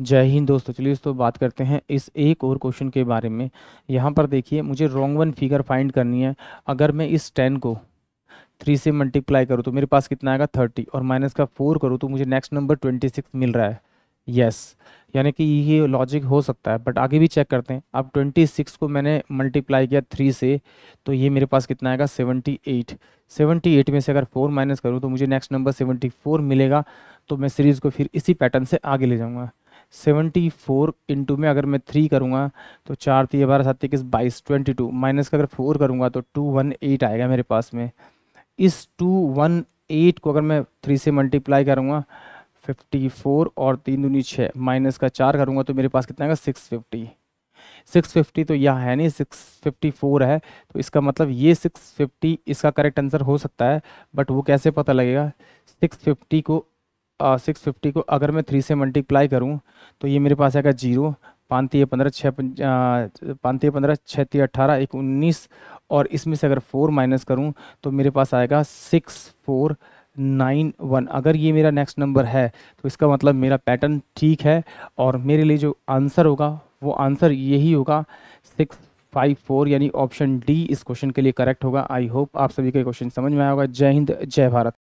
जय हिंद दोस्तों चलिए दोस्तों बात करते हैं इस एक और क्वेश्चन के बारे में यहाँ पर देखिए मुझे रॉन्ग वन फिगर फाइंड करनी है अगर मैं इस टेन को थ्री से मल्टीप्लाई करूँ तो मेरे पास कितना आएगा थर्टी और माइनस का फोर करूँ तो मुझे नेक्स्ट नंबर ट्वेंटी सिक्स मिल रहा है यस yes. यानी कि ये लॉजिक हो सकता है बट आगे भी चेक करते हैं अब ट्वेंटी सिक्स को मैंने मल्टीप्लाई किया थ्री से तो ये मेरे पास कितना आएगा सेवेंटी एट सेवेंटी एट में से अगर फोर माइनस करूँ तो मुझे नेक्स्ट नंबर सेवेंटी फोर मिलेगा तो मैं सीरीज़ को फिर इसी पैटर्न से आगे ले जाऊँगा सेवेंटी फोर इंटू में अगर मैं थ्री करूँगा तो चार तीन बारह सात इक्कीस बाईस ट्वेंटी टू माइनस का अगर फोर करूँगा तो टू वन एट आएगा मेरे पास में इस टू वन एट को अगर मैं थ्री से मल्टीप्लाई करूँगा फिफ्टी फोर और तीन दूनी छः माइनस का चार करूँगा तो मेरे पास कितना आएगा सिक्स फिफ्टी सिक्स फिफ्टी तो यहाँ है नहीं सिक्स फिफ्टी फोर है तो इसका मतलब ये सिक्स फिफ्टी इसका करेक्ट आंसर हो सकता है बट वो कैसे पता लगेगा सिक्स फिफ्टी को सिक्स फिफ्टी को अगर मैं थ्री से मल्टीप्लाई करूँ तो ये मेरे पास आएगा जीरो पाँच तीय पंद्रह छः पाँच तीय पंद्रह छः तीय अट्ठारह एक उन्नीस और इसमें से अगर फोर माइनस करूँ तो मेरे पास आएगा सिक्स फोर नाइन वन अगर ये मेरा नेक्स्ट नंबर है तो इसका मतलब मेरा पैटर्न ठीक है और मेरे लिए जो आंसर होगा वो आंसर यही होगा सिक्स फाइव फोर यानी ऑप्शन डी इस क्वेश्चन के लिए करेक्ट होगा आई होप आप सभी का क्वेश्चन समझ में आया होगा जय हिंद जय भारत